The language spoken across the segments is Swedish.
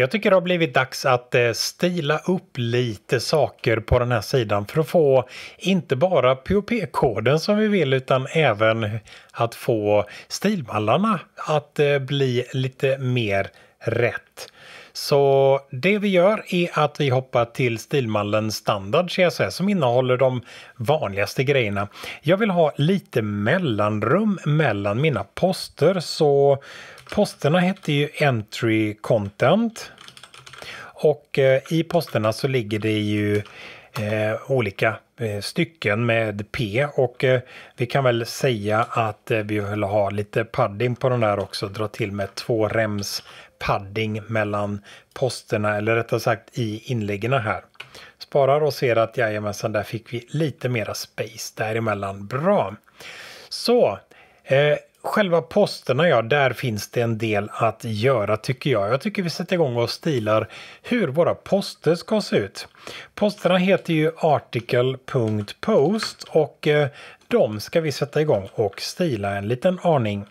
Jag tycker det har blivit dags att eh, stila upp lite saker på den här sidan för att få inte bara POP-koden som vi vill utan även att få stilmallarna att eh, bli lite mer rätt. Så det vi gör är att vi hoppar till stilmallen standard CSS som innehåller de vanligaste grejerna. Jag vill ha lite mellanrum mellan mina poster så posterna hette ju entry content och eh, i posterna så ligger det ju Eh, olika eh, stycken med P och eh, vi kan väl säga att eh, vi vill ha lite padding på den där också. Dra till med två rems padding mellan posterna eller rättare sagt i inläggen här. Sparar och ser att jajamensan, där fick vi lite mera space däremellan. Bra! Så själva posterna, ja, där finns det en del att göra tycker jag. Jag tycker vi sätter igång och stilar hur våra poster ska se ut. Posterna heter ju article.post och eh, de ska vi sätta igång och stila en liten aning.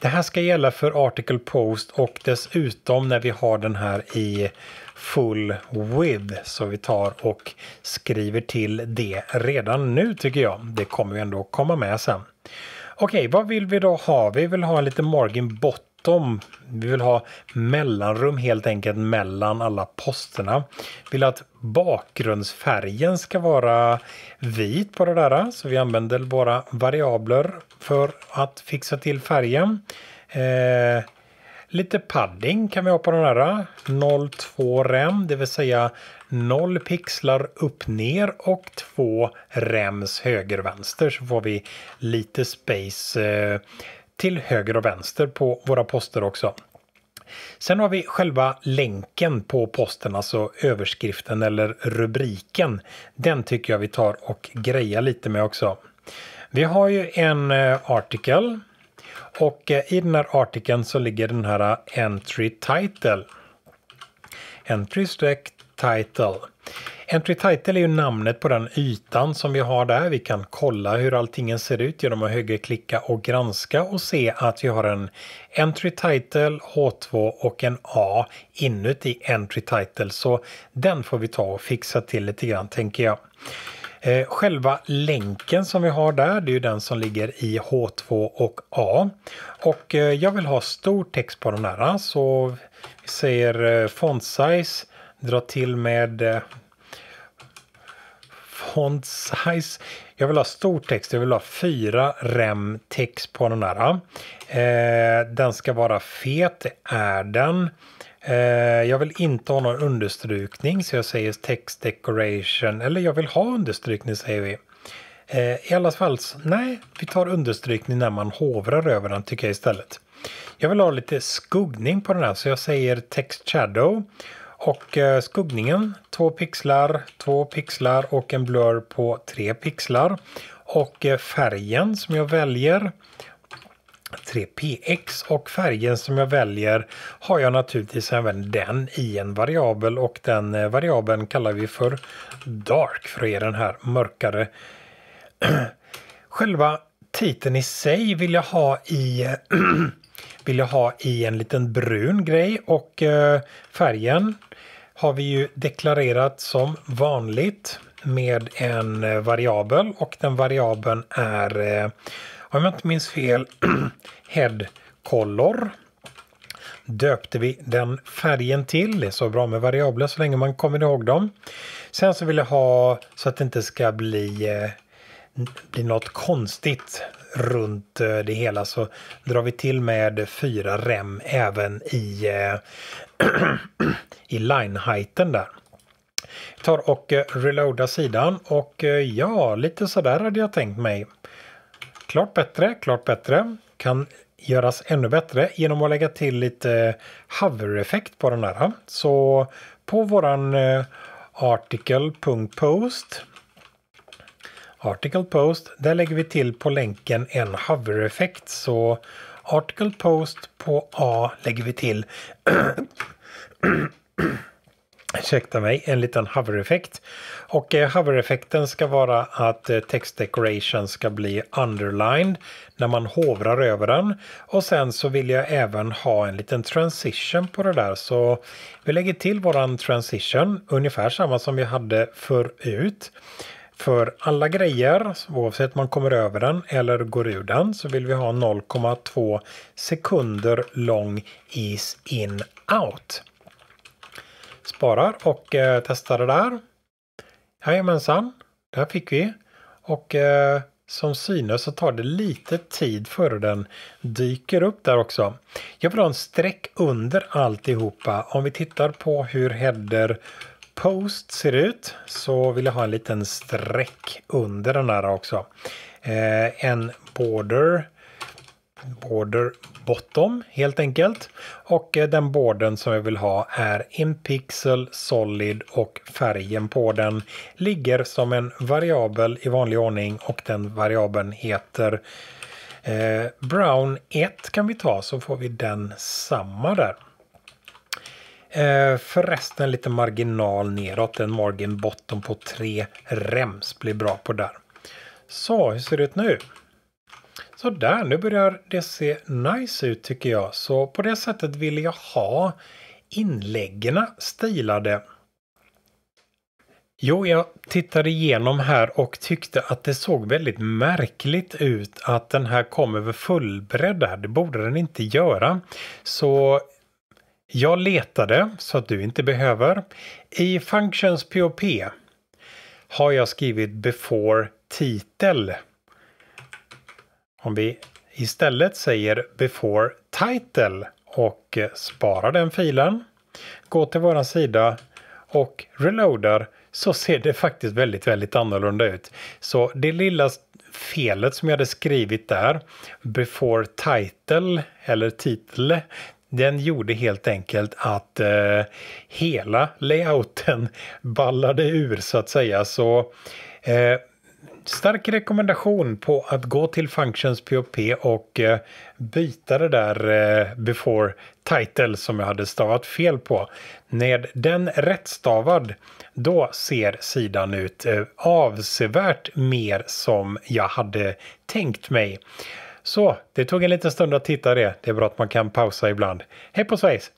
Det här ska gälla för article post och dessutom när vi har den här i full width så vi tar och skriver till det redan nu tycker jag. Det kommer ju ändå komma med sen. Okej, vad vill vi då ha? Vi vill ha en liten margin bottom. Vi vill ha mellanrum helt enkelt mellan alla posterna. Vi vill att bakgrundsfärgen ska vara vit på det där. Så vi använder våra variabler för att fixa till färgen. Eh, Lite padding kan vi ha på den här. 0,2 rem, det vill säga 0 pixlar upp ner och 2 rems höger vänster så får vi lite space eh, till höger och vänster på våra poster också. Sen har vi själva länken på posten, alltså överskriften eller rubriken. Den tycker jag vi tar och grejar lite med också. Vi har ju en eh, artikel och eh, i den här artikeln så ligger den här eh, entry title. Entry title. Entry title är ju namnet på den ytan som vi har där. Vi kan kolla hur allting ser ut genom att högerklicka och granska och se att vi har en entry title, H2 och en A inuti entry title. Så den får vi ta och fixa till lite grann tänker jag. Eh, själva länken som vi har där, det är den som ligger i H2 och A. Och eh, jag vill ha stor text på de här, så vi säger eh, font size, dra till med concise. Jag vill ha stor text, jag vill ha fyra rem text på den här. Eh, den ska vara fet, det är den. Eh, jag vill inte ha någon understrykning så jag säger text decoration eller jag vill ha understrykning säger vi. Eh, I alla fall, nej, vi tar understrykning när man hovrar över den tycker jag istället. Jag vill ha lite skuggning på den här så jag säger text shadow och eh, skuggningen, två pixlar, två pixlar och en blur på tre pixlar. Och eh, färgen som jag väljer 3px och färgen som jag väljer har jag naturligtvis även den i en variabel och den eh, variabeln kallar vi för dark för att ge den här mörkare. Själva titeln i sig vill jag ha i vill jag ha i en liten brun grej och eh, färgen har vi ju deklarerat som vanligt med en eh, variabel och den variabeln är, eh, om jag inte minns fel, head color döpte vi den färgen till. Det är så bra med variabler så länge man kommer ihåg dem. Sen så vill jag ha så att det inte ska bli blir något konstigt runt eh, det hela så drar vi till med fyra rem även i, eh, i line-heighten där. Jag tar och eh, reloadar sidan och ja, lite sådär hade jag tänkt mig. Klart bättre, klart bättre. Kan göras ännu bättre genom att lägga till lite hover-effekt på den här. Så på våran article.post Article Post. Där lägger vi till på länken en hover-effekt. Så Article Post på A lägger vi till ursäkta mig, en liten hover-effekt. Och eh, hover-effekten ska vara att eh, text decoration ska bli underlined när man hovrar över den. Och sen så vill jag även ha en liten transition på det där så vi lägger till våran transition, ungefär samma som vi hade förut. För alla grejer, oavsett om man kommer över den eller går ur den, så vill vi ha 0,2 sekunder lång is in out. Sparar och eh, testar det där. Jajamensan, där fick vi. Och eh, som synes så tar det lite tid före den dyker upp där också. Jag vill ha en streck under alltihopa. Om vi tittar på hur header post ser ut så vill jag ha en liten streck under den här också. Eh, en border, border bottom helt enkelt. Och eh, den borden som jag vill ha är in pixel solid och färgen på den ligger som en variabel i vanlig ordning och den variabeln heter eh, brown 1 kan vi ta så får vi den samma där. Eh, förresten lite marginal neråt, en margin bottom på 3 rems blir bra på där. Så, hur ser det ut nu? Så där, nu börjar det se nice ut tycker jag. Så på det sättet vill jag ha inläggen stilade. Jo, jag tittade igenom här och tyckte att det såg väldigt märkligt ut att den här kom över fullbredd. Det borde den inte göra. Så jag letade, så att du inte behöver, i Functions POP har jag skrivit before titel. Om vi istället säger before title och sparar den filen, går till vår sida och reloadar så ser det faktiskt väldigt, väldigt annorlunda ut. Så det lilla felet som jag hade skrivit där, before title eller titel, den gjorde helt enkelt att eh, hela layouten ballade ur så att säga. Så eh, stark rekommendation på att gå till Functions POP och eh, byta det där eh, before title som jag hade stavat fel på. Med den rättstavad då ser sidan ut eh, avsevärt mer som jag hade tänkt mig. Så, det tog en liten stund att titta det. Det är bra att man kan pausa ibland. Hej på svejs!